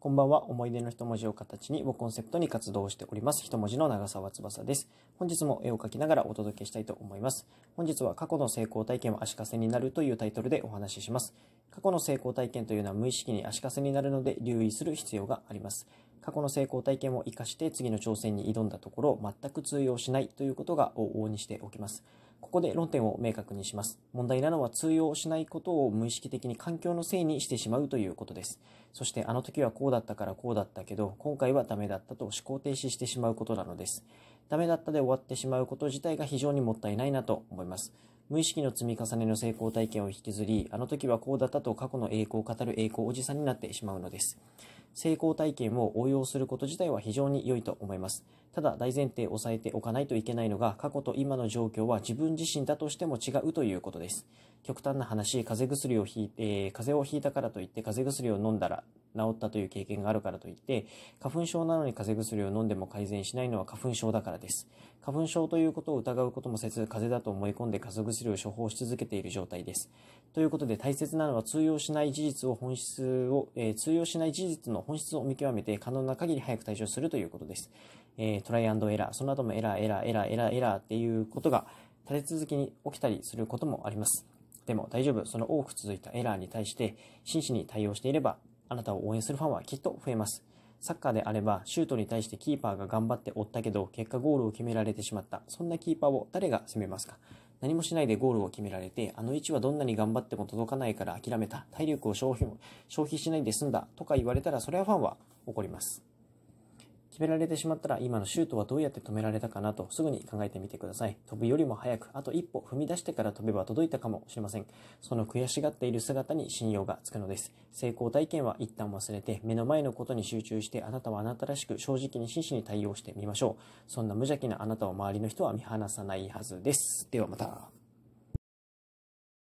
こんばんは。思い出の一文字を形にをコンセプトに活動しております。一文字の長澤翼です。本日も絵を描きながらお届けしたいと思います。本日は過去の成功体験は足かせになるというタイトルでお話しします。過去の成功体験というのは無意識に足かせになるので留意する必要があります。過去の成功体験を活かして次の挑戦に挑んだところ全く通用しないということが往々にしておきます。ここで論点を明確にします。問題なのは通用しないことを無意識的に環境のせいにしてしまうということです。そしてあの時はこうだったからこうだったけど、今回はダメだったと思考停止してしまうことなのです。ダメだったで終わってしまうこと自体が非常にもったいないなと思います。無意識の積み重ねの成功体験を引きずり、あの時はこうだったと過去の栄光を語る栄光おじさんになってしまうのです。成功体験を応用すること自体は非常に良いと思います。ただ大前提を押さえておかないといけないのが過去と今の状況は自分自身だとしても違うということです。極端な話、風邪薬をひいて、えー、風邪をひいたからといって風邪薬を飲んだら治ったという経験があるからといって、花粉症なのに風邪薬を飲んでも改善しないのは花粉症だからです。花粉症ということを疑うこともせず、風邪だと思い込んで風邪薬を処方し続けている状態です。ということで大切なのは通用しない事実を本質を、えー、通用しない事実の本質を見極めて可能な限り早く対処するということです。えートライアンドエラー、その後もエラー、エラー、エラー、エラー、エラーっていうことが立て続けに起きたりすることもあります。でも大丈夫、その多く続いたエラーに対して真摯に対応していれば、あなたを応援するファンはきっと増えます。サッカーであれば、シュートに対してキーパーが頑張って追ったけど、結果ゴールを決められてしまった。そんなキーパーを誰が攻めますか何もしないでゴールを決められて、あの位置はどんなに頑張っても届かないから諦めた。体力を消費消費しないで済んだ。とか言われたら、それはファンは怒ります。決められてしまったら今のシュートはどうやって止められたかなとすぐに考えてみてください。飛ぶよりも早く、あと一歩踏み出してから飛べば届いたかもしれません。その悔しがっている姿に信用がつくのです。成功体験は一旦忘れて目の前のことに集中してあなたはあなたらしく正直に真摯に対応してみましょう。そんな無邪気なあなたを周りの人は見放さないはずです。ではまた。